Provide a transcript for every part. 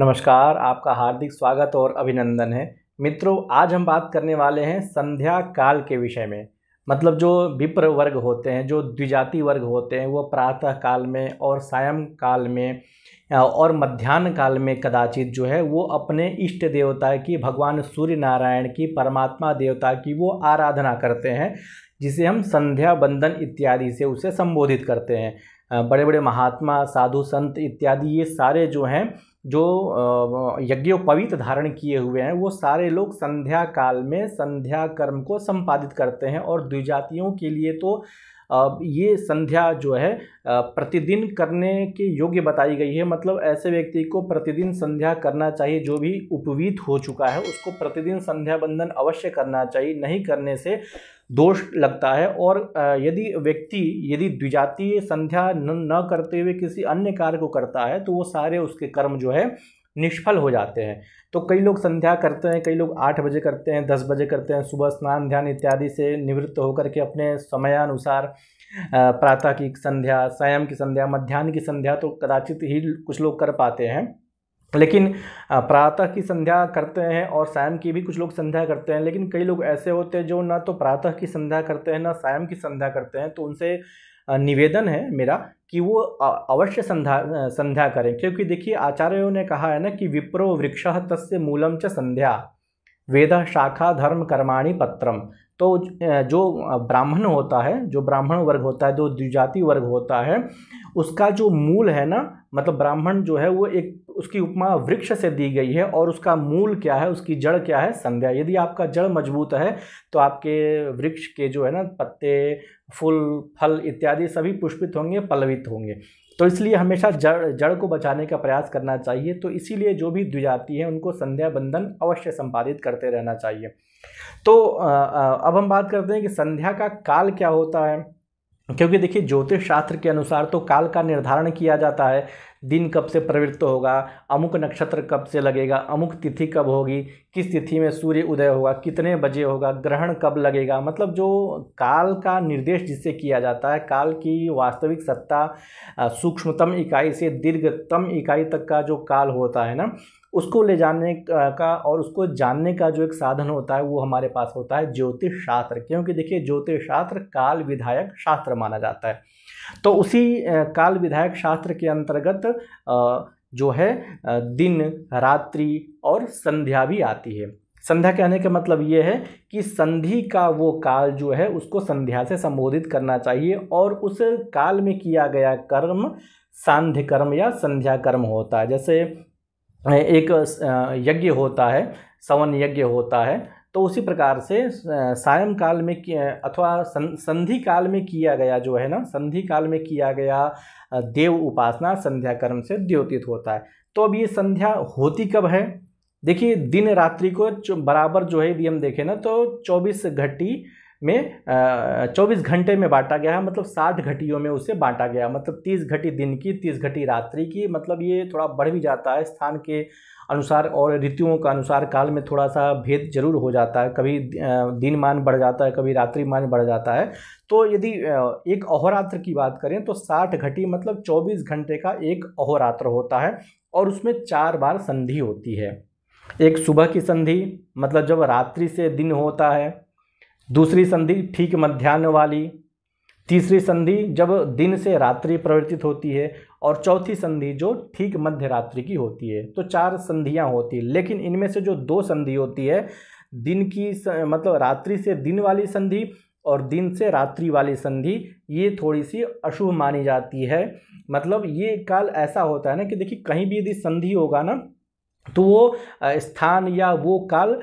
नमस्कार आपका हार्दिक स्वागत और अभिनंदन है मित्रों आज हम बात करने वाले हैं संध्या काल के विषय में मतलब जो विप्र वर्ग होते हैं जो द्विजाति वर्ग होते हैं वो प्रातः काल में और सायं काल में और मध्यान्ह काल में कदाचित जो है वो अपने इष्ट देवता की भगवान सूर्य नारायण की परमात्मा देवता की वो आराधना करते हैं जिसे हम संध्या बंधन इत्यादि से उसे संबोधित करते हैं बड़े बड़े महात्मा साधु संत इत्यादि ये सारे जो हैं जो यज्ञोपवीत धारण किए हुए हैं वो सारे लोग संध्या काल में संध्या कर्म को संपादित करते हैं और द्विजातियों के लिए तो ये संध्या जो है प्रतिदिन करने के योग्य बताई गई है मतलब ऐसे व्यक्ति को प्रतिदिन संध्या करना चाहिए जो भी उपवीत हो चुका है उसको प्रतिदिन संध्या बंधन अवश्य करना चाहिए नहीं करने से दोष लगता है और यदि व्यक्ति यदि द्विजातीय संध्या न, न करते हुए किसी अन्य कार्य को करता है तो वो सारे उसके कर्म जो है निष्फल हो जाते हैं तो कई लोग संध्या करते हैं कई लोग आठ बजे करते हैं दस बजे करते हैं सुबह स्नान ध्यान इत्यादि से निवृत्त होकर के अपने समयानुसार प्रातः की संध्या सायं की संध्या मध्यान्ह की संध्या तो कदाचित ही कुछ लोग कर पाते हैं लेकिन प्रातः की संध्या करते हैं और सायं की भी कुछ लोग संध्या करते हैं लेकिन कई लोग ऐसे होते हैं जो ना तो प्रातः की संध्या करते हैं ना सायं की संध्या करते हैं तो उनसे निवेदन है मेरा कि वो अवश्य संध्या संध्या करें क्योंकि देखिए आचार्यों ने कहा है ना कि विप्रो वृक्ष तस्य मूलम च संध्या वेद शाखा धर्म कर्माणी पत्रम तो जो ब्राह्मण होता है जो ब्राह्मण वर्ग होता है जो द्विजाति वर्ग होता है उसका जो मूल है ना मतलब ब्राह्मण जो है वो एक उसकी उपमा वृक्ष से दी गई है और उसका मूल क्या है उसकी जड़ क्या है संध्या यदि आपका जड़ मजबूत है तो आपके वृक्ष के जो है ना पत्ते फूल फल इत्यादि सभी पुष्पित होंगे पल्लवित होंगे तो इसलिए हमेशा जड़ जड़ को बचाने का प्रयास करना चाहिए तो इसीलिए जो भी द्विजाति हैं उनको संध्या बंधन अवश्य संपादित करते रहना चाहिए तो अब हम बात करते हैं कि संध्या का काल क्या होता है क्योंकि देखिए ज्योतिष शास्त्र के अनुसार तो काल का निर्धारण किया जाता है दिन कब से प्रवृत्त होगा अमुक नक्षत्र कब से लगेगा अमुक तिथि कब होगी किस तिथि में सूर्य उदय होगा कितने बजे होगा ग्रहण कब लगेगा मतलब जो काल का निर्देश जिससे किया जाता है काल की वास्तविक सत्ता सूक्ष्मतम इकाई से दीर्घतम इकाई तक का जो काल होता है ना उसको ले जाने का और उसको जानने का जो एक साधन होता है वो हमारे पास होता है ज्योतिष शास्त्र क्योंकि देखिए ज्योतिष शास्त्र काल विधायक शास्त्र माना जाता है तो उसी काल विधायक शास्त्र के अंतर्गत जो है दिन रात्रि और संध्या भी आती है संध्या कहने का मतलब ये है कि संधि का वो काल जो है उसको संध्या से संबोधित करना चाहिए और उस काल में किया गया कर्म सांध्य कर्म या संध्या कर्म होता है जैसे एक यज्ञ होता है सवन यज्ञ होता है तो उसी प्रकार से सायं काल में अथवा संधि काल में किया गया जो है ना संधि काल में किया गया देव उपासना संध्या कर्म से द्योतित होता है तो अब ये संध्या होती कब है देखिए दिन रात्रि को बराबर जो है यदि हम देखें ना तो चौबीस घटी में चौबीस घंटे में बांटा गया है मतलब साठ घटियों में उसे बांटा गया मतलब तीस घटी दिन की तीस घटी रात्रि की मतलब ये थोड़ा बढ़ भी जाता है स्थान के अनुसार और ऋतुओं का अनुसार काल में थोड़ा सा भेद जरूर हो जाता है कभी दिन मान बढ़ जाता है कभी रात्रि मान बढ़ जाता है तो यदि एक अहोरात्र की बात करें तो साठ घटी मतलब चौबीस घंटे का एक अहोरात्र होता है और उसमें चार बार संधि होती है एक सुबह की संधि मतलब जब रात्रि से दिन होता है दूसरी संधि ठीक मध्यान्ह वाली तीसरी संधि जब दिन से रात्रि परिवर्तित होती है और चौथी संधि जो ठीक मध्य रात्रि की होती है तो चार संधियां होती है लेकिन इनमें से जो दो संधि होती है दिन की स, मतलब रात्रि से दिन वाली संधि और दिन से रात्रि वाली संधि ये थोड़ी सी अशुभ मानी जाती है मतलब ये काल ऐसा होता है ना कि देखिए कहीं भी यदि संधि होगा ना तो वो स्थान या वो काल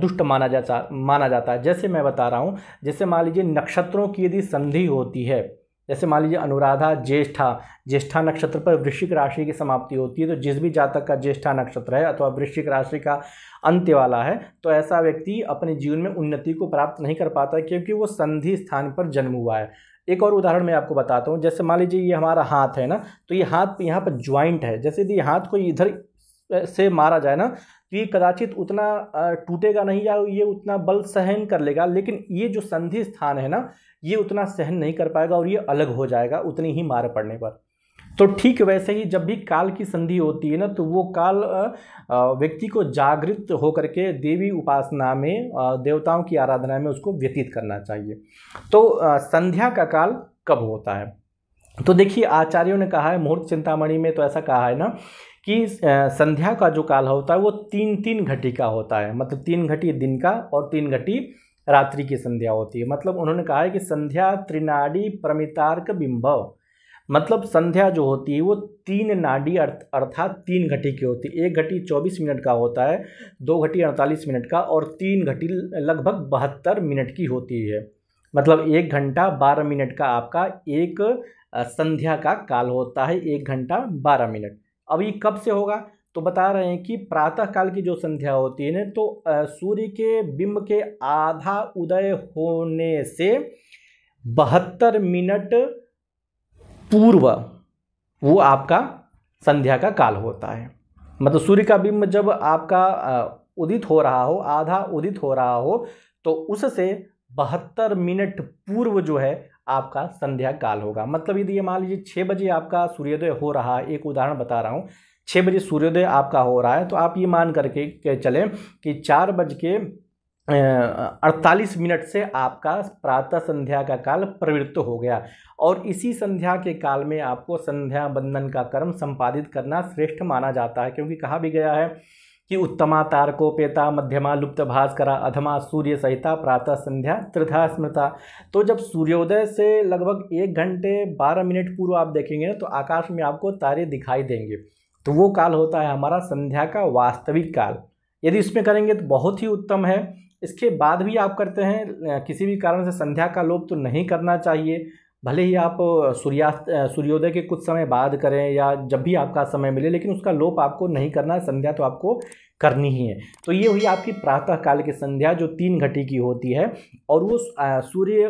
दुष्ट माना जाता माना जाता है जैसे मैं बता रहा हूँ जैसे मान लीजिए नक्षत्रों की यदि संधि होती है जैसे मान लीजिए अनुराधा ज्येष्ठा ज्येष्ठा नक्षत्र पर वृश्चिक राशि की समाप्ति होती है तो जिस भी जातक का ज्येष्ठा नक्षत्र है अथवा वृश्चिक राशि का अंत्य वाला है तो ऐसा व्यक्ति अपने जीवन में उन्नति को प्राप्त नहीं कर पाता क्योंकि वो संधि स्थान पर जन्म हुआ है एक और उदाहरण मैं आपको बताता हूँ जैसे मान लीजिए ये हमारा हाथ है ना तो ये हाथ यहाँ पर ज्वाइंट है जैसे यदि हाथ को इधर से मारा जाए ना तो ये कदाचित उतना टूटेगा नहीं या ये उतना बल सहन कर लेगा लेकिन ये जो संधि स्थान है ना ये उतना सहन नहीं कर पाएगा और ये अलग हो जाएगा उतनी ही मार पड़ने पर तो ठीक वैसे ही जब भी काल की संधि होती है ना तो वो काल व्यक्ति को जागृत होकर के देवी उपासना में देवताओं की आराधना में उसको व्यतीत करना चाहिए तो संध्या का काल कब होता है तो देखिए आचार्यों ने कहा है मुहूर्त चिंतामणि में तो ऐसा कहा है ना कि संध्या का जो काल होता है वो तीन तीन घटी का होता है मतलब तीन घटी दिन का और तीन घटी रात्रि की संध्या होती है मतलब उन्होंने कहा है कि संध्या त्रिनाडी प्रमितार्क बिंबव मतलब संध्या जो होती है वो तीन नाडी अर्थ अर्थात तीन घटी की होती है एक घटी चौबीस मिनट का होता है दो घटी अड़तालीस मिनट का और तीन घटी लगभग बहत्तर मिनट की होती है मतलब एक घंटा बारह मिनट का आपका एक संध्या का काल होता है एक घंटा बारह मिनट अब ये कब से होगा तो बता रहे हैं कि प्रातः काल की जो संध्या होती है ना तो सूर्य के बिंब के आधा उदय होने से बहत्तर मिनट पूर्व वो आपका संध्या का काल होता है मतलब सूर्य का बिंब जब आपका उदित हो रहा हो आधा उदित हो रहा हो तो उससे बहत्तर मिनट पूर्व जो है आपका संध्या काल होगा मतलब यदि ये मान लीजिए छः बजे आपका सूर्योदय हो रहा है एक उदाहरण बता रहा हूँ छः बजे सूर्योदय आपका हो रहा है तो आप ये मान करके चलें कि चार बज के अड़तालीस मिनट से आपका प्रातः संध्या का काल प्रवृत्त हो गया और इसी संध्या के काल में आपको संध्या बंधन का कर्म संपादित करना श्रेष्ठ माना जाता है क्योंकि कहा भी गया है कि उत्तमा तारकोपेता मध्यमा लुप्त भास्करा अधमा सूर्य सहिता प्रातः संध्या त्रिधा स्मृता तो जब सूर्योदय से लगभग एक घंटे बारह मिनट पूर्व आप देखेंगे तो आकाश में आपको तारे दिखाई देंगे तो वो काल होता है हमारा संध्या का वास्तविक काल यदि इसमें करेंगे तो बहुत ही उत्तम है इसके बाद भी आप करते हैं किसी भी कारण से संध्या का लोप तो नहीं करना चाहिए भले ही आप सूर्यास्त सूर्योदय के कुछ समय बाद करें या जब भी आपका समय मिले लेकिन उसका लोप आपको नहीं करना संध्या तो आपको करनी ही है तो ये हुई आपकी प्रातः काल की संध्या जो तीन घटी की होती है और वो सूर्य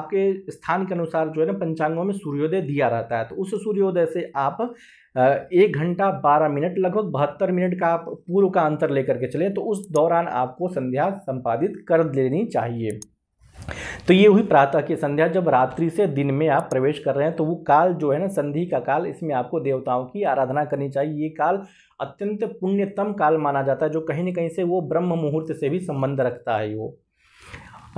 आपके स्थान के अनुसार जो है ना पंचांगों में सूर्योदय दिया रहता है तो उस सूर्योदय से आप एक घंटा बारह मिनट लगभग बहत्तर मिनट का आप पूर्व का अंतर लेकर के चलें तो उस दौरान आपको संध्या संपादित कर लेनी चाहिए तो ये हुई प्रातः की संध्या जब रात्रि से दिन में आप प्रवेश कर रहे हैं तो वो काल जो है ना संधि का काल इसमें आपको देवताओं की आराधना करनी चाहिए ये काल अत्यंत पुण्यतम काल माना जाता है जो कहीं ना कहीं से वो ब्रह्म मुहूर्त से भी संबंध रखता है वो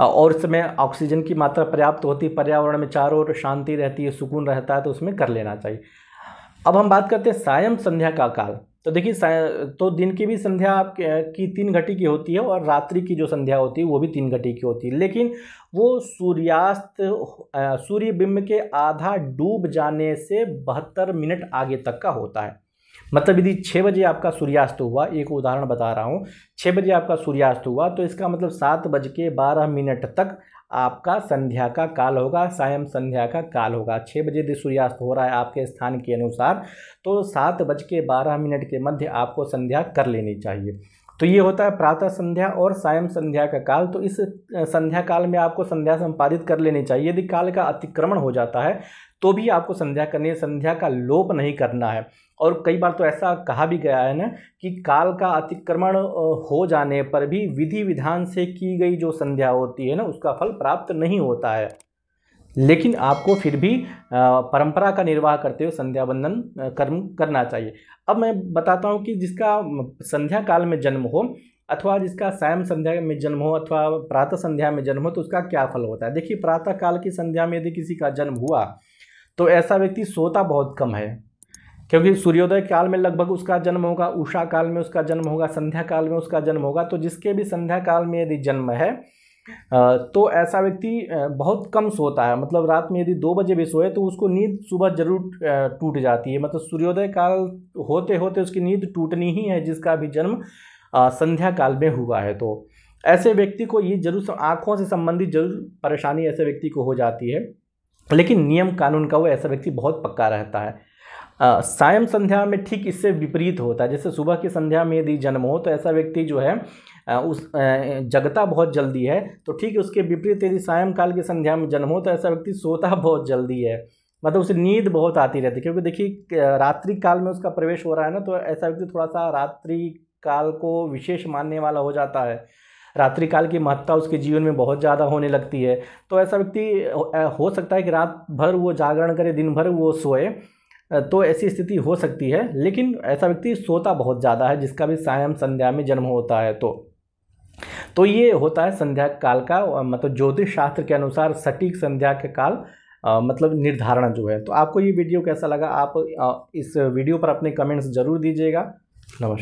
और इसमें ऑक्सीजन की मात्रा पर्याप्त होती है पर्यावरण में चारों ओर शांति रहती है सुकून रहता है तो उसमें कर लेना चाहिए अब हम बात करते हैं सायम संध्या का काल तो देखिए तो दिन की भी संध्या की तीन घटी की होती है और रात्रि की जो संध्या होती है वो भी तीन घटी की होती है लेकिन वो सूर्यास्त सूर्य बिंब के आधा डूब जाने से बहत्तर मिनट आगे तक का होता है मतलब यदि छः बजे आपका सूर्यास्त हुआ एक उदाहरण बता रहा हूँ छः बजे आपका सूर्यास्त हुआ तो इसका मतलब सात बज के बारह मिनट तक आपका संध्या का काल होगा सायं संध्या का काल होगा छः बजे यदि सूर्यास्त हो रहा है आपके स्थान के अनुसार तो सात बज के बारह मिनट के मध्य आपको संध्या कर लेनी चाहिए तो ये होता है प्रातः संध्या और सायं संध्या का काल तो इस संध्या काल में आपको संध्या संपादित कर लेनी चाहिए यदि काल का अतिक्रमण हो जाता है तो भी आपको संध्या करनी है संध्या का लोप नहीं करना है और कई बार तो ऐसा कहा भी गया है ना कि काल का अतिक्रमण हो जाने पर भी विधि विधान से की गई जो संध्या होती है ना उसका फल प्राप्त नहीं होता है लेकिन आपको फिर भी परंपरा का निर्वाह करते हुए संध्या बंदन कर्म करना चाहिए अब मैं बताता हूँ कि जिसका संध्या काल में जन्म हो अथवा जिसका सायम संध्या में जन्म हो अथवा प्रातः संध्या में जन्म हो तो उसका क्या फल होता है देखिए प्रातः काल की संध्या में यदि किसी का जन्म हुआ तो ऐसा व्यक्ति सोता बहुत कम है क्योंकि सूर्योदय काल में लगभग उसका जन्म होगा उषा काल में उसका जन्म होगा संध्या काल में उसका जन्म होगा तो जिसके भी संध्या काल में यदि जन्म है तो ऐसा व्यक्ति बहुत कम सोता है मतलब रात में यदि दो बजे भी सोए तो उसको नींद सुबह जरूर टूट जाती है मतलब सूर्योदय काल होते होते उसकी नींद टूटनी ही है जिसका भी जन्म संध्या काल में हुआ है तो ऐसे व्यक्ति को ये जरूर आँखों से संबंधित जरूर परेशानी ऐसे व्यक्ति को हो जाती है लेकिन नियम कानून का वो ऐसा व्यक्ति बहुत पक्का रहता है सायं संध्या में ठीक इससे विपरीत होता है जैसे सुबह की संध्या में यदि जन्म हो तो ऐसा व्यक्ति जो है उस जगता बहुत जल्दी है तो ठीक है उसके विपरीत यदि सायंकाल की संध्या में जन्म हो तो ऐसा व्यक्ति सोता बहुत जल्दी है मतलब उसे नींद बहुत आती रहती है क्योंकि देखिए रात्रि काल में उसका प्रवेश हो रहा है ना तो ऐसा व्यक्ति थोड़ा सा रात्रि काल को विशेष मानने वाला हो जाता है रात्रि काल की महत्ता उसके जीवन में बहुत ज़्यादा होने लगती है तो ऐसा व्यक्ति हो सकता है कि रात भर वो जागरण करे दिन भर वो सोए तो ऐसी स्थिति हो सकती है लेकिन ऐसा व्यक्ति सोता बहुत ज़्यादा है जिसका भी सायं संध्या में जन्म होता है तो तो ये होता है संध्या काल का मतलब ज्योतिष शास्त्र के अनुसार सटीक संध्या के काल आ, मतलब निर्धारण जो है तो आपको ये वीडियो कैसा लगा आप आ, इस वीडियो पर अपने कमेंट्स जरूर दीजिएगा नमस्कार